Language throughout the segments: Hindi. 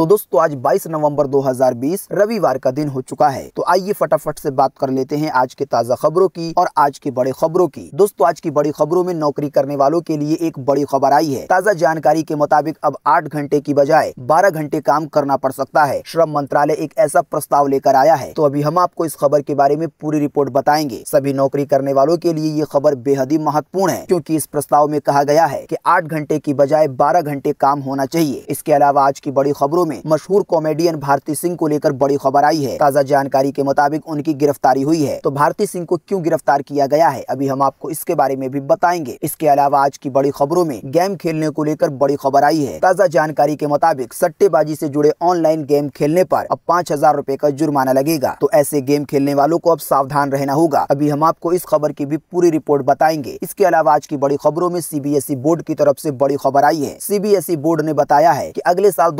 तो दोस्तों आज 22 नवंबर 2020 रविवार का दिन हो चुका है तो आइए फटाफट से बात कर लेते हैं आज के ताजा खबरों की और आज की बड़ी खबरों की दोस्तों आज की बड़ी खबरों में नौकरी करने वालों के लिए एक बड़ी खबर आई है ताजा जानकारी के मुताबिक अब आठ घंटे की बजाय बारह घंटे काम करना पड़ सकता है श्रम मंत्रालय एक ऐसा प्रस्ताव लेकर आया है तो अभी हम आपको इस खबर के बारे में पूरी रिपोर्ट बताएंगे सभी नौकरी करने वालों के लिए ये खबर बेहद ही महत्वपूर्ण है क्यूँकी इस प्रस्ताव में कहा गया है की आठ घंटे की बजाय बारह घंटे काम होना चाहिए इसके अलावा आज की बड़ी खबरों में मशहूर कॉमेडियन भारती सिंह को लेकर बड़ी खबर आई है ताज़ा जानकारी के मुताबिक उनकी गिरफ्तारी हुई है तो भारती सिंह को क्यों गिरफ्तार किया गया है अभी हम आपको इसके बारे में भी बताएंगे इसके अलावा आज की बड़ी खबरों में गेम खेलने को लेकर बड़ी खबर आई है ताज़ा जानकारी के मुताबिक सट्टेबाजी से जुड़े ऑनलाइन गेम खेलने पर अब पाँच हजार रूपए का जुर्माना लगेगा तो ऐसे गेम खेलने वालों को अब सावधान रहना होगा अभी हम आपको इस खबर की भी पूरी रिपोर्ट बताएंगे इसके अलावा आज की बड़ी खबरों में सीबीएसई बोर्ड की तरफ से बड़ी खबर आई है सीबीएसई बोर्ड ने बताया है कि अगले साल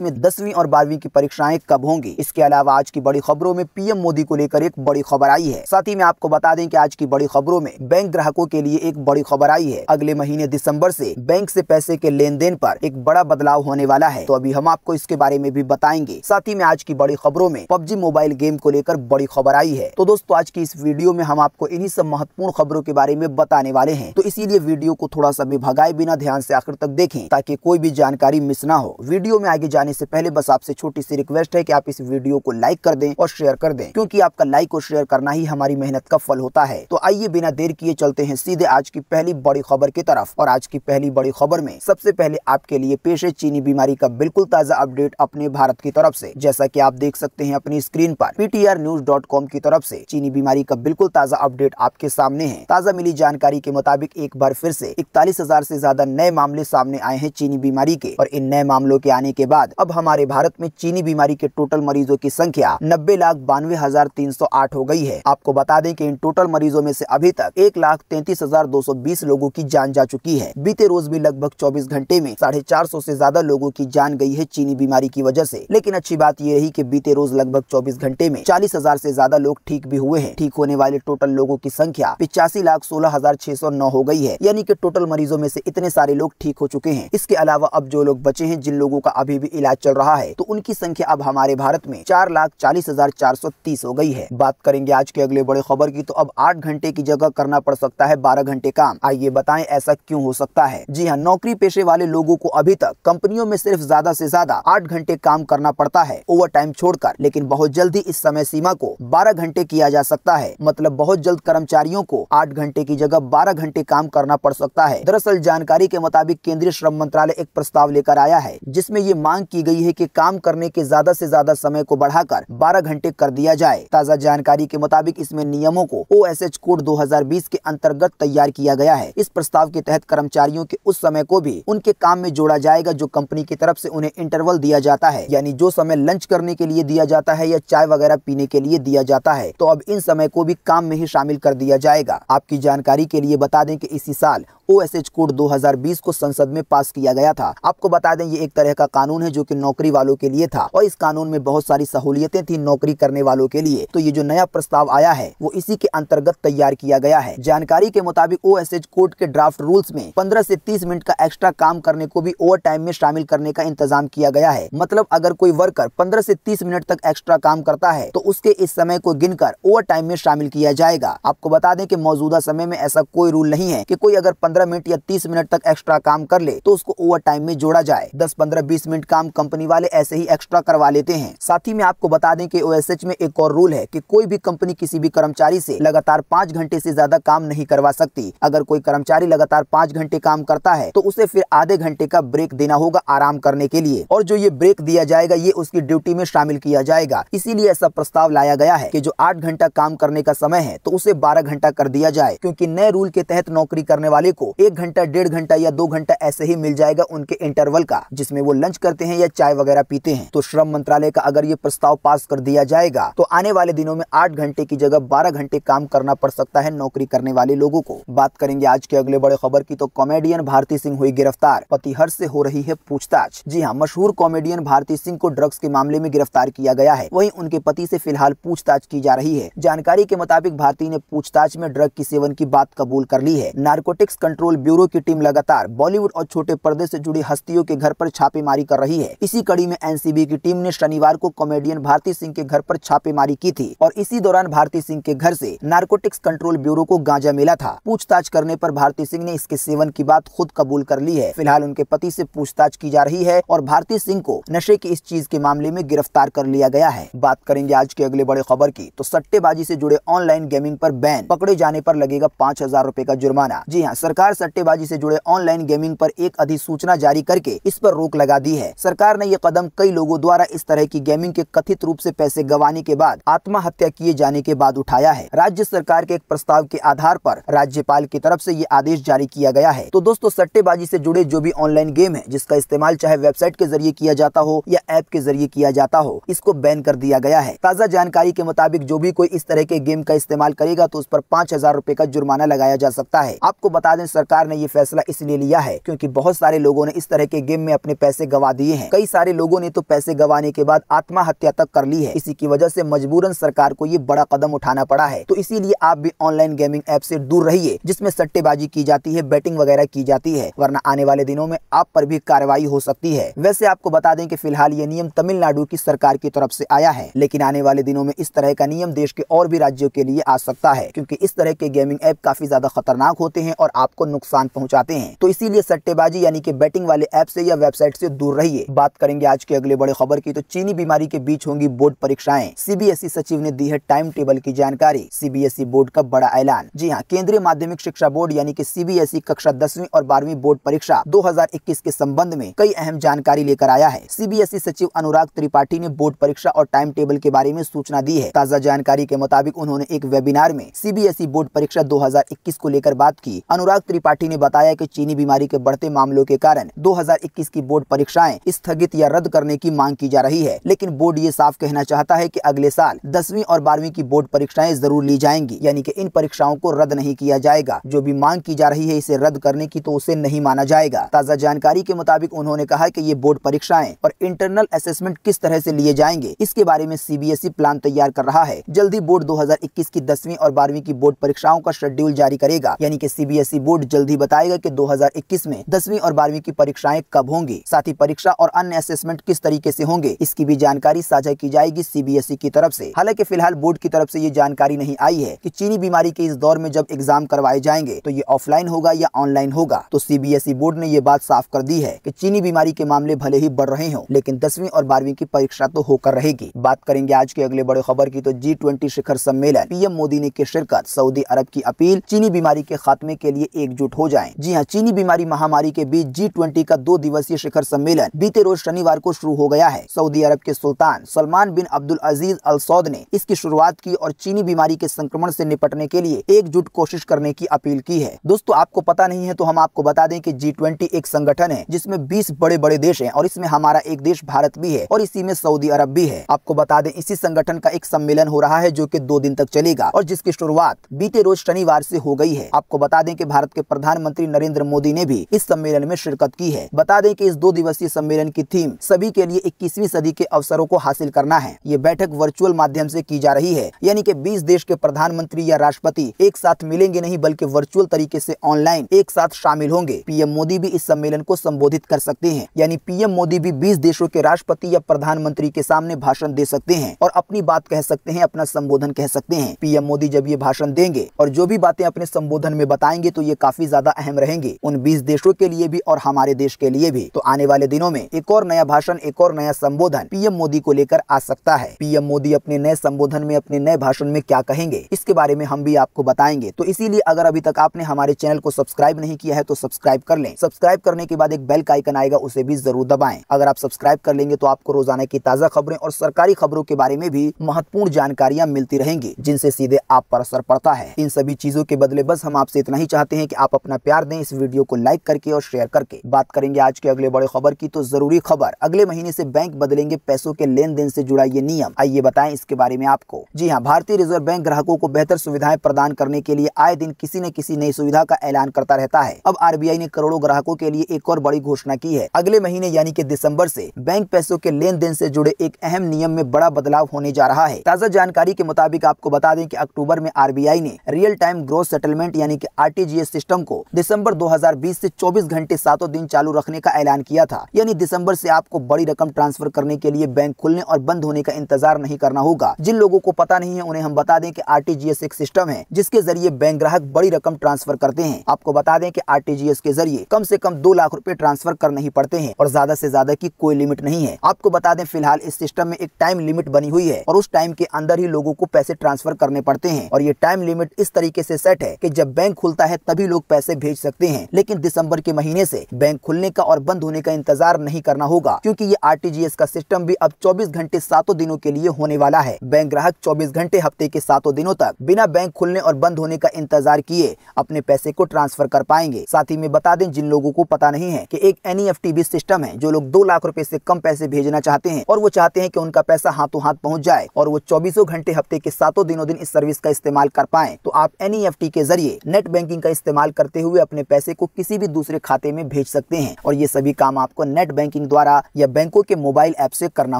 में दसवीं और बारहवीं की परीक्षाएं कब होंगी इसके अलावा आज की बड़ी खबरों में पीएम मोदी को लेकर एक बड़ी खबर आई है साथ ही मैं आपको बता दें कि आज की बड़ी खबरों में बैंक ग्राहकों के लिए एक बड़ी खबर आई है अगले महीने दिसंबर से बैंक से पैसे के लेन देन आरोप एक बड़ा बदलाव होने वाला है तो अभी हम आपको इसके बारे में भी बताएंगे साथ ही में आज की बड़ी खबरों में पबजी मोबाइल गेम को लेकर बड़ी खबर आई है तो दोस्तों आज की इस वीडियो में हम आपको इन्हीं सब महत्वपूर्ण खबरों के बारे में बताने वाले हैं तो इसीलिए वीडियो को थोड़ा सा भी भगाए बिना ध्यान से आखिर तक देखें ताकि कोई भी जानकारी मिस ना हो वीडियो में आगे जाने से पहले बस आपसे छोटी सी रिक्वेस्ट है कि आप इस वीडियो को लाइक कर दें और शेयर कर दें क्योंकि आपका लाइक और शेयर करना ही हमारी मेहनत का फल होता है तो आइए बिना देर किए चलते हैं सीधे आज की पहली बड़ी खबर की तरफ और आज की पहली बड़ी खबर में सबसे पहले आपके लिए पेश है चीनी बीमारी का बिल्कुल ताजा अपडेट अपने भारत की तरफ ऐसी जैसा की आप देख सकते हैं अपनी स्क्रीन आरोप पीटीआर न्यूज डॉट कॉम की तरफ ऐसी चीनी बीमारी का बिल्कुल ताजा अपडेट आपके सामने है ताजा मिली जानकारी के मुताबिक एक बार फिर ऐसी इकतालीस हजार ऐसी ज्यादा नए मामले सामने आए हैं चीनी बीमारी के और इन नए मामलों के आने के बाद बाद अब हमारे भारत में चीनी बीमारी के टोटल मरीजों की संख्या नब्बे लाख बानवे हजार तीन सौ आठ हो गई है आपको बता दें कि इन टोटल मरीजों में से अभी तक एक लाख तैतीस हजार दो सौ बीस लोगों की जान जा चुकी है बीते रोज भी लगभग चौबीस घंटे में साढ़े चार सौ ऐसी ज्यादा लोगों की जान गई है चीनी बीमारी की वजह ऐसी लेकिन अच्छी बात ये रही की बीते रोज लगभग चौबीस घंटे में चालीस हजार ऐसी ज्यादा लोग ठीक भी हुए हैं ठीक होने वाले टोटल लोगों की संख्या पिचासी लाख सोलह हजार छह सौ नौ हो गई है यानी कि टोटल मरीजों में से इतने सारे लोग ठीक हो चुके हैं इसके अलावा अब जो लोग बचे हैं जिन लोगों का अभी भी इलाज चल रहा है तो उनकी संख्या अब हमारे भारत में चार लाख चालीस हजार चार सौ तीस हो गई है बात करेंगे आज के अगले बड़े खबर की तो अब आठ घंटे की जगह करना पड़ सकता है बारह घंटे काम आइए बताएं ऐसा क्यों हो सकता है जी हाँ नौकरी पेशे वाले लोगों को अभी तक कंपनियों में सिर्फ ज्यादा से ज्यादा आठ घंटे काम करना पड़ता है ओवर टाइम छोड़कर लेकिन बहुत जल्दी इस समय सीमा को बारह घंटे किया जा सकता है मतलब बहुत जल्द कर्मचारियों को आठ घंटे की जगह बारह घंटे काम करना पड़ सकता है दरअसल जानकारी के मुताबिक केंद्रीय श्रम मंत्रालय एक प्रस्ताव लेकर आया है जिसमे ये मांग मांग की गई है कि काम करने के ज्यादा से ज्यादा समय को बढ़ाकर 12 घंटे कर दिया जाए ताज़ा जानकारी के मुताबिक इसमें नियमों को ओ कोड 2020 के अंतर्गत तैयार किया गया है इस प्रस्ताव के तहत कर्मचारियों के उस समय को भी उनके काम में जोड़ा जाएगा जो कंपनी की तरफ ऐसी उन्हें इंटरवल दिया जाता है यानी जो समय लंच करने के लिए दिया जाता है या चाय वगैरह पीने के लिए दिया जाता है तो अब इन समय को भी काम में ही शामिल कर दिया जाएगा आपकी जानकारी के लिए बता दें की इसी साल ओएसएच कोड 2020 को संसद में पास किया गया था आपको बता दें ये एक तरह का कानून है जो कि नौकरी वालों के लिए था और इस कानून में बहुत सारी सहूलियतें थी नौकरी करने वालों के लिए तो ये जो नया प्रस्ताव आया है वो इसी के अंतर्गत तैयार किया गया है जानकारी के मुताबिक ओ कोड के ड्राफ्ट रूल्स में पंद्रह ऐसी तीस मिनट का एक्स्ट्रा काम करने को भी ओवर टाइम में शामिल करने का इंतजाम किया गया है मतलब अगर कोई वर्कर पंद्रह ऐसी तीस मिनट तक एक्स्ट्रा काम करता है तो उसके इस समय को गिनकर ओवर टाइम में शामिल किया जाएगा आपको बता दें की मौजूदा समय में ऐसा कोई रूल नहीं है की कोई अगर पंद्रह पंद्रह मिनट या तीस मिनट तक एक्स्ट्रा काम कर ले तो उसको ओवर टाइम में जोड़ा जाए दस पंद्रह बीस मिनट काम कंपनी वाले ऐसे ही एक्स्ट्रा करवा लेते हैं साथ ही में आपको बता दें की ओ में एक और रूल है की कोई भी कंपनी किसी भी कर्मचारी ऐसी लगातार पाँच घंटे ऐसी ज्यादा काम नहीं करवा सकती अगर कोई कर्मचारी लगातार पाँच घंटे काम करता है तो उसे फिर आधे घंटे का ब्रेक देना होगा आराम करने के लिए और जो ये ब्रेक दिया जाएगा ये उसकी ड्यूटी में शामिल किया जाएगा इसीलिए ऐसा प्रस्ताव लाया गया है कि जो आठ घंटा काम करने का समय है तो उसे बारह घंटा कर दिया जाए क्योंकि नए रूल के तहत नौकरी करने वाले को एक घंटा डेढ़ घंटा या दो घंटा ऐसे ही मिल जाएगा उनके इंटरवल का जिसमें वो लंच करते हैं या चाय वगैरह पीते हैं तो श्रम मंत्रालय का अगर ये प्रस्ताव पास कर दिया जाएगा तो आने वाले दिनों में आठ घंटे की जगह बारह घंटे काम करना पड़ सकता है नौकरी करने वाले लोगों को बात करेंगे आज के अगले बड़े खबर की तो कॉमेडियन भारती सिंह हुई गिरफ्तार हर से हो रही है पूछताछ जी हाँ मशहूर कॉमेडियन भारती सिंह को ड्रग्स के मामले में गिरफ्तार किया गया है वही उनके पति ऐसी फिलहाल पूछताछ की जा रही है जानकारी के मुताबिक भारती ने पूछताछ में ड्रग की सेवन की बात कबूल कर ली है नार्कोटिक्स कंट्रोल कंट्रोल ब्यूरो की टीम लगातार बॉलीवुड और छोटे पर्दे से जुड़ी हस्तियों के घर पर छापेमारी कर रही है इसी कड़ी में एनसीबी की टीम ने शनिवार को कॉमेडियन भारती सिंह के घर पर छापेमारी की थी और इसी दौरान भारती सिंह के घर से नार्कोटिक्स कंट्रोल ब्यूरो को गांजा मिला था पूछताछ करने पर भारती सिंह ने इसके सेवन की बात खुद कबूल कर ली है फिलहाल उनके पति से पूछताछ की जा रही है और भारती सिंह को नशे की इस चीज के मामले में गिरफ्तार कर लिया गया है बात करेंगे आज के अगले बड़े खबर की तो सट्टेबाजी से जुड़े ऑनलाइन गेमिंग पर बैन पकड़े जाने पर लगेगा पाँच हजार का जुर्माना जी हाँ सरकार सरकार सट्टेबाजी से जुड़े ऑनलाइन गेमिंग पर एक अधिसूचना जारी करके इस पर रोक लगा दी है सरकार ने यह कदम कई लोगों द्वारा इस तरह की गेमिंग के कथित रूप से पैसे गंवाने के बाद आत्महत्या किए जाने के बाद उठाया है राज्य सरकार के एक प्रस्ताव के आधार पर राज्यपाल की तरफ से ये आदेश जारी किया गया है तो दोस्तों सट्टेबाजी से जुड़े जो भी ऑनलाइन गेम है जिसका इस्तेमाल चाहे वेबसाइट के जरिए किया जाता हो या ऐप के जरिए किया जाता हो इसको बैन कर दिया गया है ताजा जानकारी के मुताबिक जो भी कोई इस तरह के गेम का इस्तेमाल करेगा तो उस पर पाँच हजार रूपए का जुर्माना लगाया जा सकता है आपको बता दें सरकार ने ये फैसला इसलिए लिया है क्योंकि बहुत सारे लोगों ने इस तरह के गेम में अपने पैसे गवा दिए हैं कई सारे लोगों ने तो पैसे गवाने के बाद आत्महत्या तक कर ली है इसी की वजह से मजबूरन सरकार को ये बड़ा कदम उठाना पड़ा है तो इसीलिए आप भी ऑनलाइन गेमिंग ऐप से दूर रहिए जिसमें सट्टेबाजी की जाती है बैटिंग वगैरह की जाती है वरना आने वाले दिनों में आप पर भी कार्रवाई हो सकती है वैसे आपको बता दें की फिलहाल ये नियम तमिलनाडु की सरकार की तरफ ऐसी आया है लेकिन आने वाले दिनों में इस तरह का नियम देश के और भी राज्यों के लिए आ सकता है क्यूँकी इस तरह के गेमिंग ऐप काफी ज्यादा खतरनाक होते हैं और आपको आपको नुकसान पहुंचाते हैं तो इसीलिए सट्टेबाजी यानी कि बैटिंग वाले ऐप से या वेबसाइट से दूर रहिए बात करेंगे आज के अगले बड़े खबर की तो चीनी बीमारी के बीच होंगी बोर्ड परीक्षाएं सीबीएसई e सचिव ने दी है टाइम टेबल की जानकारी सीबीएसई e बोर्ड का बड़ा ऐलान जी हाँ केंद्रीय माध्यमिक शिक्षा बोर्ड यानी कि सीबीएसई e कक्षा दसवीं और बारहवीं बोर्ड परीक्षा दो के संबंध में कई अहम जानकारी लेकर आया है सीबीएसई सचिव अनुराग त्रिपाठी ने बोर्ड परीक्षा और टाइम टेबल के बारे में सूचना दी है ताजा जानकारी के मुताबिक उन्होंने एक वेबिनार में सीबीएसई बोर्ड परीक्षा 2021 को लेकर बात की अनुराग त्रिपाठी ने बताया कि चीनी बीमारी के बढ़ते मामलों के कारण 2021 की बोर्ड परीक्षाएं स्थगित या रद्द करने की मांग की जा रही है लेकिन बोर्ड ये साफ कहना चाहता है कि अगले साल दसवीं और बारहवीं की बोर्ड परीक्षाएं जरूर ली जाएंगी यानी कि इन परीक्षाओं को रद्द नहीं किया जाएगा जो भी मांग की जा रही है इसे रद्द करने की तो उसे नहीं माना जाएगा ताज़ा जानकारी के मुताबिक उन्होंने कहा की ये बोर्ड परीक्षाएं और इंटरनल असेसमेंट किस तरह ऐसी लिए जाएंगे इसके बारे में सी प्लान तैयार कर रहा है जल्दी बोर्ड दो की दसवीं और बारहवीं की बोर्ड परीक्षाओं का शेड्यूल जारी करेगा यानी कि सी बोर्ड बोर्ड जल्दी बताएगा कि 2021 में दसवीं और बारहवीं की परीक्षाएं कब होंगी साथ ही परीक्षा और अन्य असेसमेंट किस तरीके से होंगे इसकी भी जानकारी साझा की जाएगी सीबीएसई e की तरफ से हालांकि फिलहाल बोर्ड की तरफ से ये जानकारी नहीं आई है कि चीनी बीमारी के इस दौर में जब एग्जाम करवाए जाएंगे तो ये ऑफलाइन होगा या ऑनलाइन होगा तो सीबीएसई e बोर्ड ने ये बात साफ कर दी है की चीनी बीमारी के मामले भले ही बढ़ रहे हो लेकिन दसवीं और बारहवीं की परीक्षा तो होकर रहेगी बात करेंगे आज के अगले बड़े खबर की तो जी ट्वेंटी शिखर सम्मेलन पीएम मोदी ने की शिरकत सऊदी अरब की अपील चीनी बीमारी के खात्मे के लिए एक एकजुट हो जाएं। जी हां चीनी बीमारी महामारी के बीच जी ट्वेंटी का दो दिवसीय शिखर सम्मेलन बीते रोज शनिवार को शुरू हो गया है सऊदी अरब के सुल्तान सलमान बिन अब्दुल अजीज अल सौद ने इसकी शुरुआत की और चीनी बीमारी के संक्रमण ऐसी निपटने के लिए एकजुट कोशिश करने की अपील की है दोस्तों आपको पता नहीं है तो हम आपको बता दें की जी एक संगठन है जिसमे बीस बड़े बड़े देश है और इसमें हमारा एक देश भारत भी है और इसी में सऊदी अरब भी है आपको बता दें इसी संगठन का एक सम्मेलन हो रहा है जो की दो दिन तक चलेगा और जिसकी शुरुआत बीते रोज शनिवार से हो गई है आपको बता दें कि भारत के के प्रधानमंत्री नरेंद्र मोदी ने भी इस सम्मेलन में शिरकत की है बता दें कि इस दो दिवसीय सम्मेलन की थीम सभी के लिए इक्कीसवीं सदी के अवसरों को हासिल करना है ये बैठक वर्चुअल माध्यम से की जा रही है यानी कि 20 देश के प्रधानमंत्री या राष्ट्रपति एक साथ मिलेंगे नहीं बल्कि वर्चुअल तरीके ऐसी ऑनलाइन एक साथ शामिल होंगे पीएम मोदी भी इस सम्मेलन को संबोधित कर सकते हैं यानी पीएम मोदी भी बीस देशों के राष्ट्रपति या प्रधानमंत्री के सामने भाषण दे सकते हैं और अपनी बात कह सकते हैं अपना संबोधन कह सकते हैं पीएम मोदी जब ये भाषण देंगे और जो भी बातें अपने संबोधन में बताएंगे तो ये काफी काफी ज्यादा अहम रहेंगे उन बीस देशों के लिए भी और हमारे देश के लिए भी तो आने वाले दिनों में एक और नया भाषण एक और नया संबोधन पीएम मोदी को लेकर आ सकता है पीएम मोदी अपने नए संबोधन में अपने नए भाषण में क्या कहेंगे इसके बारे में हम भी आपको बताएंगे तो इसीलिए अगर अभी तक आपने हमारे चैनल को सब्सक्राइब नहीं किया है तो सब्सक्राइब कर लें सब्सक्राइब करने के बाद एक बेल का आइकन आएगा उसे भी जरूर दबाएं अगर आप सब्सक्राइब कर लेंगे तो आपको रोजाना की ताजा खबरें और सरकारी खबरों के बारे में भी महत्वपूर्ण जानकारियां मिलती रहेंगी जिनसे सीधे आप पर असर पड़ता है इन सभी चीजों के बदले बस हम आपसे इतना ही चाहते हैं कि आप अपना प्यार दें इस वीडियो को लाइक करके और शेयर करके बात करेंगे आज के अगले बड़े खबर की तो जरूरी खबर अगले महीने से बैंक बदलेंगे पैसों के लेन देन से जुड़ा ये नियम आइए बताएं इसके बारे में आपको जी हाँ भारतीय रिजर्व बैंक ग्राहकों को बेहतर सुविधाएं प्रदान करने के लिए आए दिन किसी न किसी नई सुविधा का ऐलान करता रहता है अब आर ने करोड़ों ग्राहकों के लिए एक और बड़ी घोषणा की है अगले महीने यानी की दिसम्बर ऐसी बैंक पैसों के लेन देन ऐसी जुड़े एक अहम नियम में बड़ा बदलाव होने जा रहा है ताजा जानकारी के मुताबिक आपको बता दें की अक्टूबर में आर ने रियल टाइम ग्रोथ सेटलमेंट यानी की आर सिस्टम को दिसंबर 2020 से 24 घंटे सातों दिन चालू रखने का ऐलान किया था यानी दिसंबर से आपको बड़ी रकम ट्रांसफर करने के लिए बैंक खुलने और बंद होने का इंतजार नहीं करना होगा जिन लोगों को पता नहीं है उन्हें हम बता दें कि आर एक सिस्टम है जिसके जरिए बैंक ग्राहक बड़ी रकम ट्रांसफर करते हैं आपको बता दें की आर के जरिए कम ऐसी कम दो लाख रूपए ट्रांसफर करने ही पड़ते हैं और ज्यादा ऐसी ज्यादा की कोई लिमिट नहीं है आपको बता दें फिलहाल इस सिस्टम में एक टाइम लिमिट बनी हुई है और उस टाइम के अंदर ही लोगों को पैसे ट्रांसफर करने पड़ते हैं और ये टाइम लिमिट इस तरीके से सेट है की जब बैंक खुलता है तभी लोग पैसे भेज सकते हैं लेकिन दिसंबर के महीने से बैंक खुलने का और बंद होने का इंतजार नहीं करना होगा क्योंकि ये आरटीजीएस का सिस्टम भी अब 24 घंटे सातों दिनों के लिए होने वाला है बैंक ग्राहक 24 घंटे हफ्ते के सातों दिनों तक बिना बैंक खुलने और बंद होने का इंतजार किए अपने पैसे को ट्रांसफर कर पाएंगे साथ ही में बता दें जिन लोगों को पता नहीं है की एक एन e भी सिस्टम है जो लोग दो लाख रूपए ऐसी कम पैसे भेजना चाहते हैं और वो चाहते हैं की उनका पैसा हाथों हाथ पहुँच जाए और वो चौबीसों घंटे हफ्ते के सातों दिनों दिन इस सर्विस का इस्तेमाल कर पाए तो आप एन e के जरिए नेट बैंकिंग का इस्तेमाल इस्तेमाल करते हुए अपने पैसे को किसी भी दूसरे खाते में भेज सकते हैं और ये सभी काम आपको नेट बैंकिंग द्वारा या बैंकों के मोबाइल ऐप से करना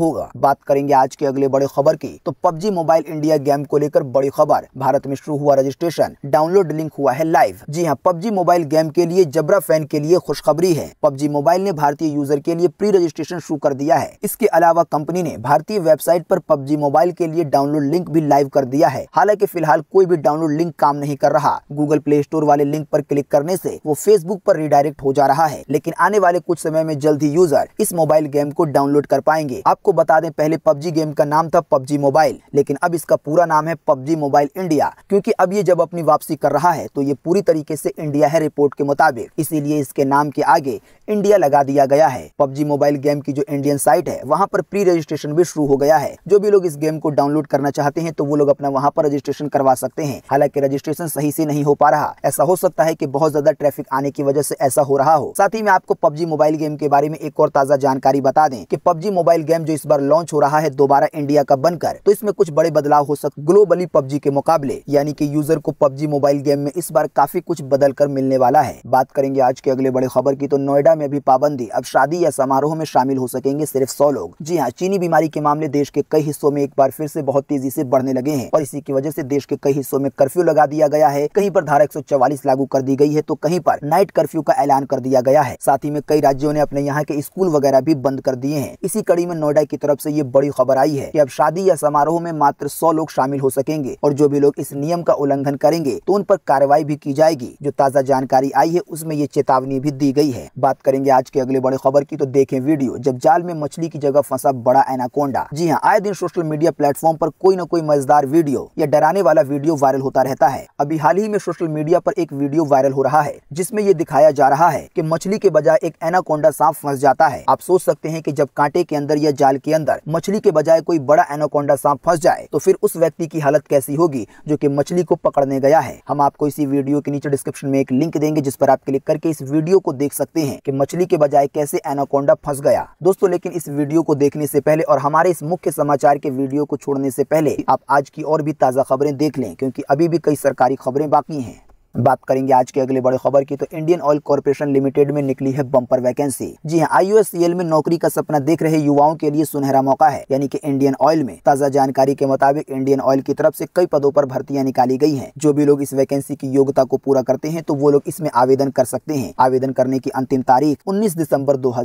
होगा बात करेंगे आज के अगले बड़े खबर की तो पबजी मोबाइल इंडिया गेम को लेकर बड़ी खबर भारत में शुरू हुआ रजिस्ट्रेशन डाउनलोड लिंक हुआ है लाइव जी हाँ पबजी मोबाइल गेम के लिए जबरा फैन के लिए खुशखबरी है पबजी मोबाइल ने भारतीय यूजर के लिए प्री रजिस्ट्रेशन शुरू कर दिया है इसके अलावा कंपनी ने भारतीय वेबसाइट पर पबजी मोबाइल के लिए डाउनलोड लिंक भी लाइव कर दिया है हालांकि फिलहाल कोई भी डाउनलोड लिंक काम नहीं कर रहा गूगल प्ले स्टोर वाले लिंक लिंक पर क्लिक करने से वो फेसबुक पर रिडायरेक्ट हो जा रहा है लेकिन आने वाले कुछ समय में जल्द ही यूजर इस मोबाइल गेम को डाउनलोड कर पाएंगे आपको बता दें पहले पबजी गेम का नाम था पबजी मोबाइल लेकिन अब इसका पूरा नाम है पबजी मोबाइल इंडिया क्योंकि अब ये जब अपनी वापसी कर रहा है तो ये पूरी तरीके से इंडिया है रिपोर्ट के मुताबिक इसीलिए इसके नाम के आगे इंडिया लगा दिया गया है पबजी मोबाइल गेम की जो इंडियन साइट है वहाँ पर प्री रजिस्ट्रेशन भी शुरू हो गया है जो भी लोग इस गेम को डाउनलोड करना चाहते हैं तो वो लोग अपना वहाँ पर रजिस्ट्रेशन करवा सकते हैं हालांकि रजिस्ट्रेशन सही से नहीं हो पा रहा ऐसा हो सकता सकता है कि बहुत ज्यादा ट्रैफिक आने की वजह से ऐसा हो रहा हो साथ ही में आपको पब्जी मोबाइल गेम के बारे में एक और ताजा जानकारी बता दें कि पबजी मोबाइल गेम जो इस बार लॉन्च हो रहा है दोबारा इंडिया का बनकर तो इसमें कुछ बड़े बदलाव हो सकते ग्लोबली पबजी के मुकाबले यानी की यूजर को पबजी मोबाइल गेम में इस बार काफी कुछ बदल कर मिलने वाला है बात करेंगे आज के अगले बड़े खबर की तो नोएडा में भी पाबंदी अब शादी या समारोह में शामिल हो सकेंगे सिर्फ सौ लोग जी हाँ चीनी बीमारी के मामले देश के कई हिस्सों में एक बार फिर से बहुत तेजी से बढ़ने लगे हैं और इसी की वजह से देश के कई हिस्सों में कर्फ्यू लगा दिया गया है कहीं पर धारा एक लागू कर दी गई है तो कहीं पर नाइट कर्फ्यू का ऐलान कर दिया गया है साथ ही में कई राज्यों ने अपने यहाँ के स्कूल वगैरह भी बंद कर दिए हैं इसी कड़ी में नोएडा की तरफ से ये बड़ी खबर आई है कि अब शादी या समारोह में मात्र सौ लोग शामिल हो सकेंगे और जो भी लोग इस नियम का उल्लंघन करेंगे तो उन पर कार्रवाई भी की जाएगी जो ताजा जानकारी आई है उसमें ये चेतावनी भी दी गई है बात करेंगे आज के अगले बड़ी खबर की तो देखें वीडियो जब जाल में मछली की जगह फंसा बड़ा एनाकोंडा जी हाँ आए दिन सोशल मीडिया प्लेटफॉर्म पर कोई न कोई मजेदार वीडियो या डराने वाला वीडियो वायरल होता रहता है अभी हाल ही में सोशल मीडिया पर एक वीडियो वीडियो वायरल हो रहा है जिसमें ये दिखाया जा रहा है कि मछली के बजाय एक एनाकोंडा सांप फंस जाता है आप सोच सकते हैं कि जब कांटे के अंदर या जाल के अंदर मछली के बजाय कोई बड़ा एनाकोंडा सांप फंस जाए तो फिर उस व्यक्ति की हालत कैसी होगी जो की मछली को पकड़ने गया है हम आपको इसी वीडियो के नीचे डिस्क्रिप्शन में एक लिंक देंगे जिस पर आप क्लिक करके इस वीडियो को देख सकते हैं की मछली के बजाय कैसे एनाकोंडा फंस गया दोस्तों लेकिन इस वीडियो को देखने से पहले और हमारे इस मुख्य समाचार के वीडियो को छोड़ने से पहले आप आज की और भी ताज़ा खबरें देख लें क्योंकि अभी भी कई सरकारी खबरें बाकी हैं बात करेंगे आज के अगले बड़ी खबर की तो इंडियन ऑयल कॉर्पोरेशन लिमिटेड में निकली है बम्पर वैकेंसी जी हाँ आई में नौकरी का सपना देख रहे युवाओं के लिए सुनहरा मौका है यानी कि इंडियन ऑयल में ताजा जानकारी के मुताबिक इंडियन ऑयल की तरफ से कई पदों पर भर्तियां निकाली गई हैं जो भी लोग इस वैकेंसी की योग्यता को पूरा करते हैं तो वो लोग इसमें आवेदन कर सकते हैं आवेदन करने की अंतिम तारीख उन्नीस दिसम्बर दो है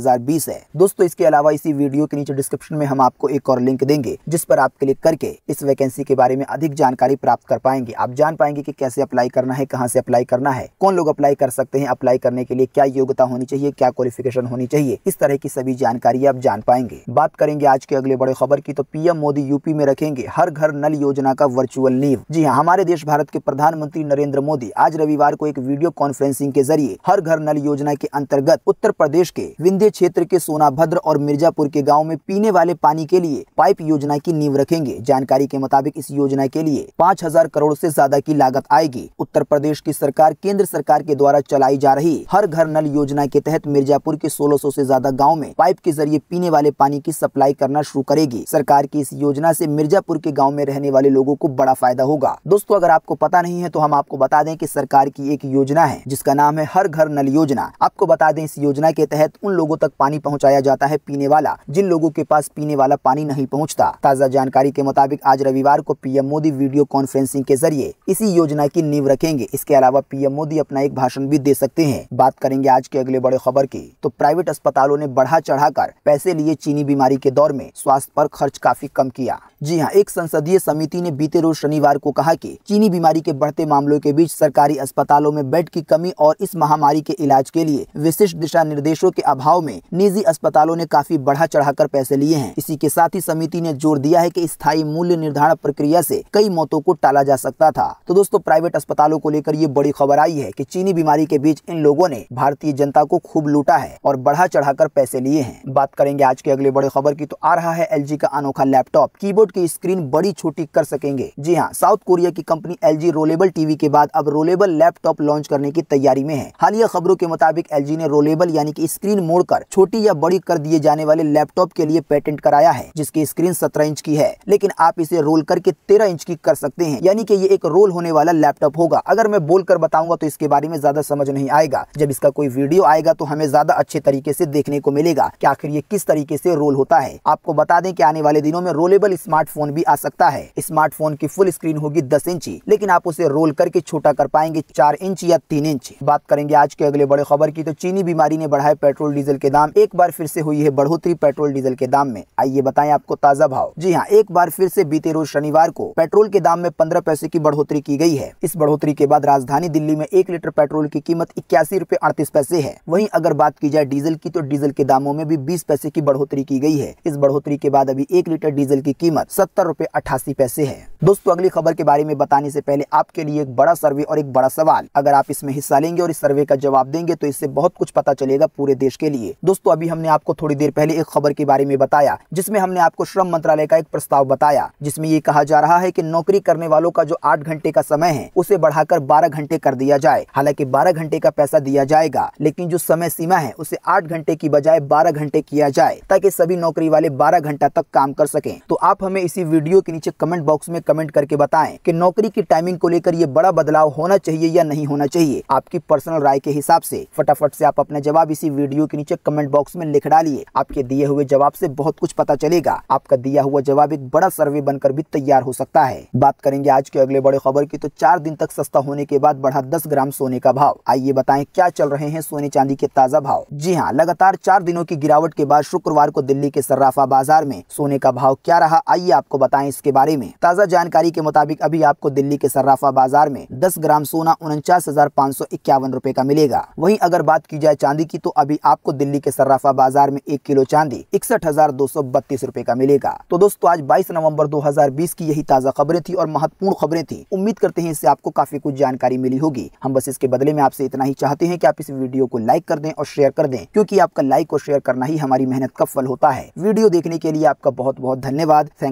दोस्तों इसके अलावा इसी वीडियो के नीचे डिस्क्रिप्शन में हम आपको एक और लिंक देंगे जिस पर आप क्लिक करके इस वैकेंसी के बारे में अधिक जानकारी प्राप्त कर पाएंगे आप जान पाएंगे की कैसे अप्लाई करना है कहाँ ऐसी अप्लाई करना है कौन लोग अप्लाई कर सकते हैं अप्लाई करने के लिए क्या योग्यता होनी चाहिए क्या क्वालिफिकेशन होनी चाहिए इस तरह की सभी जानकारी आप जान पाएंगे बात करेंगे आज के अगले बड़े खबर की तो पीएम मोदी यूपी में रखेंगे हर घर नल योजना का वर्चुअल नीव जी हाँ हमारे देश भारत के प्रधानमंत्री नरेंद्र मोदी आज रविवार को एक वीडियो कॉन्फ्रेंसिंग के जरिए हर घर नल योजना के अंतर्गत उत्तर प्रदेश के विंध्य क्षेत्र के सोनाभद्र और मिर्जापुर के गाँव में पीने वाले पानी के लिए पाइप योजना की नींव रखेंगे जानकारी के मुताबिक इस योजना के लिए पाँच हजार करोड़ ऐसी ज्यादा की लागत आएगी उत्तर प्रदेश की सरकार केंद्र सरकार के द्वारा चलाई जा रही हर घर नल योजना के तहत मिर्जापुर के 1600 से ज्यादा गाँव में पाइप के जरिए पीने वाले पानी की सप्लाई करना शुरू करेगी सरकार की इस योजना ऐसी मिर्जापुर के गाँव में रहने वाले लोगों को बड़ा फायदा होगा दोस्तों अगर आपको पता नहीं है तो हम आपको बता दें की सरकार की एक योजना है जिसका नाम है हर घर नल योजना आपको बता दें इस योजना के तहत उन लोगों तक पानी पहुँचाया जाता है पीने वाला जिन लोगों के पास पीने वाला पानी नहीं पहुँचता ताज़ा जानकारी के मुताबिक आज रविवार को पीएम मोदी वीडियो कॉन्फ्रेंसिंग के जरिए इसी योजना की नींव रखेंगे इसके इसके अलावा पीएम मोदी अपना एक भाषण भी दे सकते हैं बात करेंगे आज के अगले बड़े खबर की तो प्राइवेट अस्पतालों ने बढ़ा चढ़ा पैसे लिए चीनी बीमारी के दौर में स्वास्थ्य पर खर्च काफी कम किया जी हाँ एक संसदीय समिति ने बीते रोज शनिवार को कहा कि चीनी बीमारी के बढ़ते मामलों के बीच सरकारी अस्पतालों में बेड की कमी और इस महामारी के इलाज के लिए विशिष्ट दिशा निर्देशों के अभाव में निजी अस्पतालों ने काफी बढ़ा चढ़ाकर पैसे लिए हैं इसी के साथ ही समिति ने जोर दिया है की स्थायी मूल्य निर्धारण प्रक्रिया ऐसी कई मौतों को टाला जा सकता था तो दोस्तों प्राइवेट अस्पतालों को लेकर ये बड़ी खबर आई है की चीनी बीमारी के बीच इन लोगों ने भारतीय जनता को खूब लूटा है और बढ़ा चढ़ा पैसे लिए हैं बात करेंगे आज के अगले बड़े खबर की तो आ रहा है एल का अनोखा लैपटॉप कीबोर्ड रिमोट की स्क्रीन बड़ी छोटी कर सकेंगे जी हाँ साउथ कोरिया की कंपनी एल रोलेबल टीवी के बाद अब रोलेबल लैपटॉप लॉन्च करने की तैयारी में है हालिया खबरों के मुताबिक एल ने रोलेबल यानी की स्क्रीन कर छोटी या बड़ी कर दिए जाने वाले लैपटॉप के लिए पेटेंट कराया है जिसकी स्क्रीन सत्रह इंच की है लेकिन आप इसे रोल करके तेरह इंच की कर सकते हैं यानी की ये एक रोल होने वाला लैपटॉप होगा अगर मैं बोल कर बताऊंगा तो इसके बारे में ज्यादा समझ नहीं आएगा जब इसका कोई वीडियो आएगा तो हमें ज्यादा अच्छे तरीके से देखने को मिलेगा कि आखिर ये किस तरीके से रोल होता है आपको बता दें कि आने वाले दिनों में रोलेबल स्मार्ट स्मार्टफोन भी आ सकता है स्मार्टफोन की फुल स्क्रीन होगी दस इंची लेकिन आप उसे रोल करके छोटा कर पाएंगे चार इंच या तीन इंच बात करेंगे आज के अगले बड़े खबर की तो चीनी बीमारी ने बढ़ाए पेट्रोल डीजल के दाम एक बार फिर से हुई है बढ़ोतरी पेट्रोल डीजल के दाम में आइए बताए आपको ताजा भाव जी हाँ एक बार फिर से बीते रोज शनिवार को पेट्रोल के दाम में पंद्रह पैसे की बढ़ोतरी की गई है इस बढ़ोतरी के बाद राजधानी दिल्ली में एक लीटर पेट्रोल की कीमत इक्यासी रूपए अड़तीस पैसे है वहीं अगर बात की जाए डीजल की तो डीजल के दामों में भी बीस पैसे की बढ़ोतरी की गई है इस बढ़ोतरी के बाद अभी एक लीटर डीजल की कीमत सत्तर रुपए अठासी पैसे है दोस्तों अगली खबर के बारे में बताने से पहले आपके लिए एक बड़ा सर्वे और एक बड़ा सवाल अगर आप इसमें हिस्सा लेंगे और इस सर्वे का जवाब देंगे तो इससे बहुत कुछ पता चलेगा पूरे देश के लिए दोस्तों अभी हमने आपको थोड़ी देर पहले एक खबर के बारे में बताया जिसमें हमने आपको श्रम मंत्रालय का एक प्रस्ताव बताया जिसमे ये कहा जा रहा है की नौकरी करने वालों का जो आठ घंटे का समय है उसे बढ़ाकर बारह घंटे कर दिया जाए हालांकि बारह घंटे का पैसा दिया जाएगा लेकिन जो समय सीमा है उसे आठ घंटे की बजाय बारह घंटे किया जाए ताकि सभी नौकरी वाले बारह घंटा तक काम कर सके तो आप हम हमें इसी वीडियो के नीचे कमेंट बॉक्स में कमेंट करके बताएं कि नौकरी की टाइमिंग को लेकर ये बड़ा बदलाव होना चाहिए या नहीं होना चाहिए आपकी पर्सनल राय के हिसाब से फटाफट से आप अपना जवाब इसी वीडियो के नीचे कमेंट बॉक्स में लिख डालिए आपके दिए हुए जवाब से बहुत कुछ पता चलेगा आपका दिया हुआ जवाब एक बड़ा सर्वे बनकर भी तैयार हो सकता है बात करेंगे आज के अगले बड़े खबर की तो चार दिन तक सस्ता होने के बाद बढ़ा दस ग्राम सोने का भाव आइए बताए क्या चल रहे हैं सोने चांदी के ताजा भाव जी हाँ लगातार चार दिनों की गिरावट के बाद शुक्रवार को दिल्ली के सर्राफा बाजार में सोने का भाव क्या रहा आइए आइए आपको बताएं इसके बारे में ताज़ा जानकारी के मुताबिक अभी आपको दिल्ली के सर्राफा बाजार में दस ग्राम सोना उनचास हजार पाँच सौ इक्यावन रूपए का मिलेगा वही अगर बात की जाए चांदी की तो अभी आपको दिल्ली के सर्राफा बाजार में एक किलो चांदी इकसठ हजार दो सौ बत्तीस रूपए का मिलेगा तो दोस्तों आज बाईस नवम्बर दो हजार बीस की यही ताज़ा खबरें थी और महत्वपूर्ण खबरें थी उम्मीद करते हैं इससे आपको काफी कुछ जानकारी मिली होगी हम बस इसके बदले में आपसे इतना ही चाहते हैं कि आप इस वीडियो को लाइक कर दें और शेयर कर दें क्योंकि आपका लाइक और शेयर करना ही हमारी मेहनत का फल होता है वीडियो देखने के लिए आपका बहुत बहुत धन्यवाद थैंक